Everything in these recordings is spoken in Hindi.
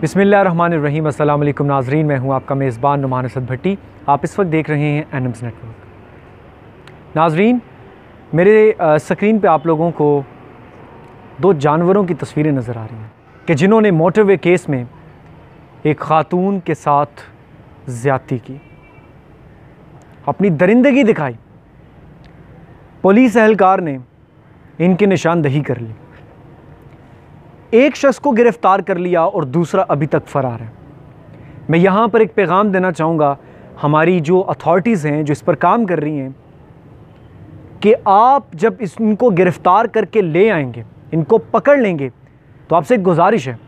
बिसमिल्ल रहीम अल्लाम नाजरीन मैं हूं आपका मेज़बान नुमान असद भट्टी आप इस वक्त देख रहे हैं एनम्स नेटवर्क नाजरीन मेरे स्क्रीन पे आप लोगों को दो जानवरों की तस्वीरें नज़र आ रही हैं कि जिन्होंने मोटरवे केस में एक ख़ातून के साथ ज़्यादती की अपनी दरिंदगी दिखाई पुलिस एहलकार ने इनकी निशानदही कर ली एक शख्स को गिरफ़्तार कर लिया और दूसरा अभी तक फ़रार है मैं यहाँ पर एक पैगाम देना चाहूँगा हमारी जो अथॉरिटीज़ हैं जो इस पर काम कर रही हैं कि आप जब इनको गिरफ़्तार करके ले आएंगे इनको पकड़ लेंगे तो आपसे एक गुजारिश है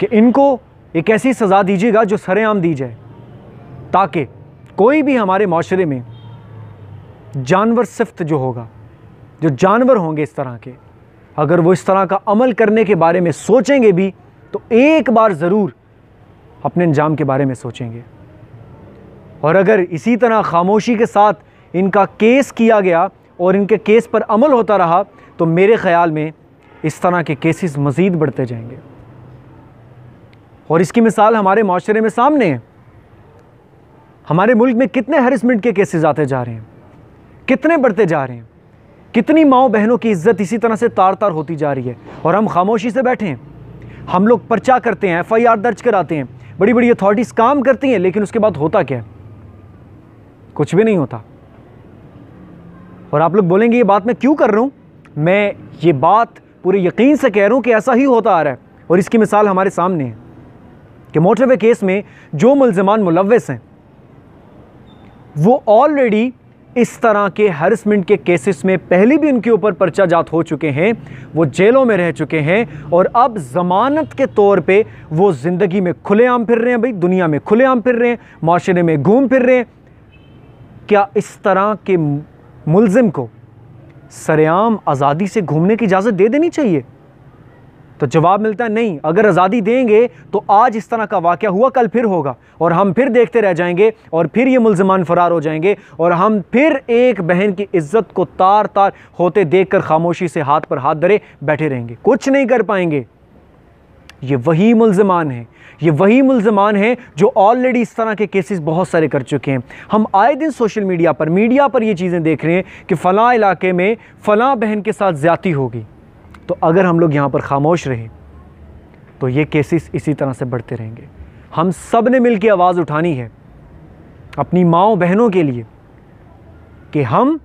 कि इनको एक ऐसी सज़ा दीजिएगा जो सरेआम दी जाए ताकि कोई भी हमारे माशरे में जानवर सिफ्त जो होगा जो जानवर होंगे इस तरह के अगर वो इस तरह का अमल करने के बारे में सोचेंगे भी तो एक बार ज़रूर अपने अंजाम के बारे में सोचेंगे और अगर इसी तरह खामोशी के साथ इनका केस किया गया और इनके केस पर अमल होता रहा तो मेरे ख़्याल में इस तरह के केसेस मज़ीद बढ़ते जाएंगे और इसकी मिसाल हमारे माशरे में सामने है हमारे मुल्क में कितने हरेसमेंट के केसेस आते जा रहे हैं कितने बढ़ते जा रहे हैं कितनी माओ बहनों की इज्जत इसी तरह से तार तार होती जा रही है और हम खामोशी से बैठे हैं हम लोग पर्चा करते हैं एफ दर्ज कराते हैं बड़ी बड़ी अथॉरिटीज़ काम करती हैं लेकिन उसके बाद होता क्या है कुछ भी नहीं होता और आप लोग बोलेंगे ये बात मैं क्यों कर रहा हूं मैं ये बात पूरे यकीन से कह रहा हूं कि ऐसा ही होता आ रहा है और इसकी मिसाल हमारे सामने है कि मोटरवे केस में जो मुलजमान मुलवस हैं वो ऑलरेडी इस तरह के हरसमेंट के केसेस में पहले भी उनके ऊपर पर्चा जात हो चुके हैं वो जेलों में रह चुके हैं और अब ज़मानत के तौर पे वो ज़िंदगी में खुलेआम फिर रहे हैं भाई दुनिया में खुलेआम फिर रहे हैं माशरे में घूम फिर रहे हैं क्या इस तरह के मुलज़म को सरेआम आज़ादी से घूमने की इजाज़त दे देनी चाहिए तो जवाब मिलता है नहीं अगर आज़ादी देंगे तो आज इस तरह का वाक़ हुआ कल फिर होगा और हम फिर देखते रह जाएंगे और फिर ये मुलजमान फ़रार हो जाएंगे और हम फिर एक बहन की इज्जत को तार तार होते देख कर खामोशी से हाथ पर हाथ धरे बैठे रहेंगे कुछ नहीं कर पाएंगे ये वही मुलजमान है ये वही मुलजमान हैं जो ऑलरेडी इस तरह के केसेस बहुत सारे कर चुके हैं हम आए दिन सोशल मीडिया पर मीडिया पर ये चीज़ें देख रहे हैं कि फ़लाँ इलाके में फ़लाँ बहन के साथ ज़्यादा होगी तो अगर हम लोग यहाँ पर खामोश रहें तो ये केसेस इसी तरह से बढ़ते रहेंगे हम सब ने मिल आवाज़ उठानी है अपनी माओ बहनों के लिए कि हम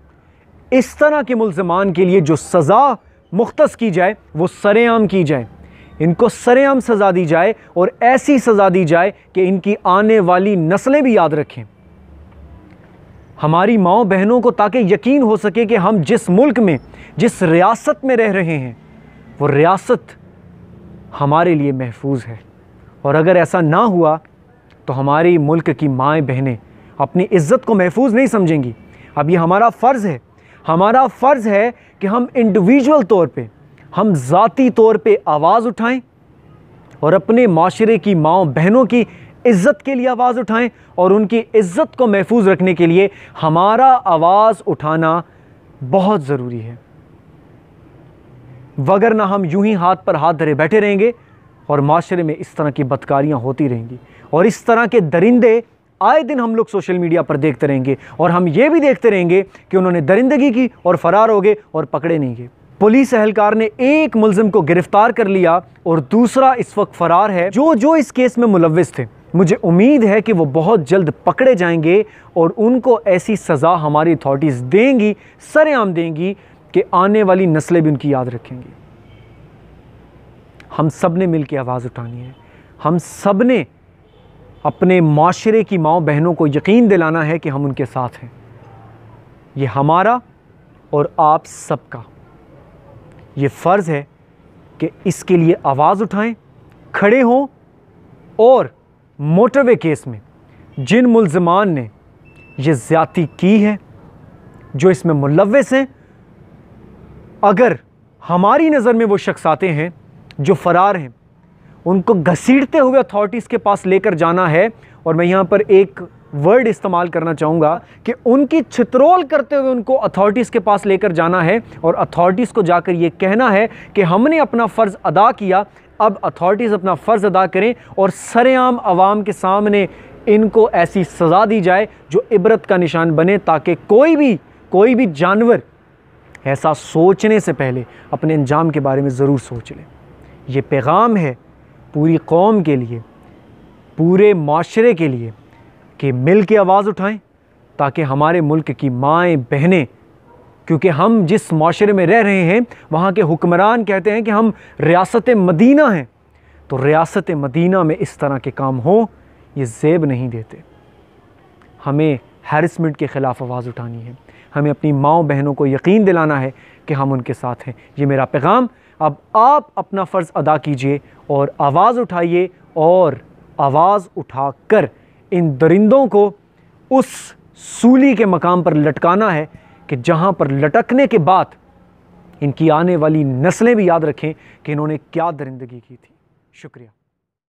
इस तरह के मुलजमान के लिए जो सज़ा मुख्त की जाए वो सरेआम की जाए इनको सरेआम सज़ा दी जाए और ऐसी सज़ा दी जाए कि इनकी आने वाली नस्लें भी याद रखें हमारी माओ बहनों को ताकि यकीन हो सके कि हम जिस मुल्क में जिस रियासत में रह रहे हैं वो रियासत हमारे लिए महफूज है और अगर ऐसा ना हुआ तो हमारी मुल्क की माएँ बहनें अपनी इज़्ज़त को महफूज नहीं समझेंगी अब ये हमारा फ़र्ज़ है हमारा फ़र्ज़ है कि हम इंडिविजुअल तौर पे हम ज़ाती तौर पे आवाज़ उठाएं और अपने माशरे की माओ बहनों की इज़्ज़त के लिए आवाज़ उठाएं और उनकी इज़्ज़त को महफूज रखने के लिए हमारा आवाज़ उठाना बहुत ज़रूरी है वगर ना हम यूं ही हाथ पर हाथ धरे बैठे रहेंगे और माशरे में इस तरह की बदकारियाँ होती रहेंगी और इस तरह के दरिंदे आए दिन हम लोग सोशल मीडिया पर देखते रहेंगे और हम ये भी देखते रहेंगे कि उन्होंने दरिंदगी की और फ़रार हो गए और पकड़े नहीं गए पुलिस अहलकार ने एक मुलजिम को गिरफ्तार कर लिया और दूसरा इस वक्त फ़रार है जो जो इस केस में मुलविस थे मुझे उम्मीद है कि वो बहुत जल्द पकड़े जाएंगे और उनको ऐसी सज़ा हमारी अथॉरिटीज़ देंगी सरेआम देंगी कि आने वाली नस्लें भी उनकी याद रखेंगी हम सब ने मिल के आवाज़ उठानी है हम सब ने अपने माशरे की माओ बहनों को यकीन दिलाना है कि हम उनके साथ हैं ये हमारा और आप सबका ये फ़र्ज़ है कि इसके लिए आवाज़ उठाएं खड़े हों और मोटरवे केस में जिन मुलजमान ने यह ज़्यादती की है जो इसमें मुलवस हैं अगर हमारी नज़र में वो शख्स आते हैं जो फ़रार हैं उनको घसीटते हुए अथॉरिटीज़ के पास लेकर जाना है और मैं यहाँ पर एक वर्ड इस्तेमाल करना चाहूँगा कि उनकी छित्रोल करते हुए उनको अथॉरिटीज़ के पास लेकर जाना है और अथॉरिटीज़ को जाकर ये कहना है कि हमने अपना फ़र्ज़ अदा किया अब अथॉरिटीज़ अपना फ़र्ज़ अदा करें और सरेआम आवाम के सामने इनको ऐसी सज़ा दी जाए जो इबरत का निशान बने ताकि कोई भी कोई भी जानवर ऐसा सोचने से पहले अपने अंजाम के बारे में ज़रूर सोच लें ये पैगाम है पूरी कौम के लिए पूरे माशरे के लिए कि मिल के आवाज़ उठाएं ताकि हमारे मुल्क की माएँ बहनें क्योंकि हम जिस माशरे में रह रहे हैं वहाँ के हुक्मरान कहते हैं कि हम रियासत मदीना हैं तो रियासत मदीना में इस तरह के काम हो ये जेब नहीं देते हमें हैरसमेंट के ख़िलाफ़ आवाज़ उठानी है हमें अपनी माओ बहनों को यकीन दिलाना है कि हम उनके साथ हैं ये मेरा पैगाम अब आप अपना फ़र्ज़ अदा कीजिए और आवाज़ उठाइए और आवाज़ उठा कर इन दरिंदों को उस सूली के मकाम पर लटकाना है कि जहाँ पर लटकने के बाद इनकी आने वाली नस्लें भी याद रखें कि इन्होंने क्या दरिंदगी की थी शुक्रिया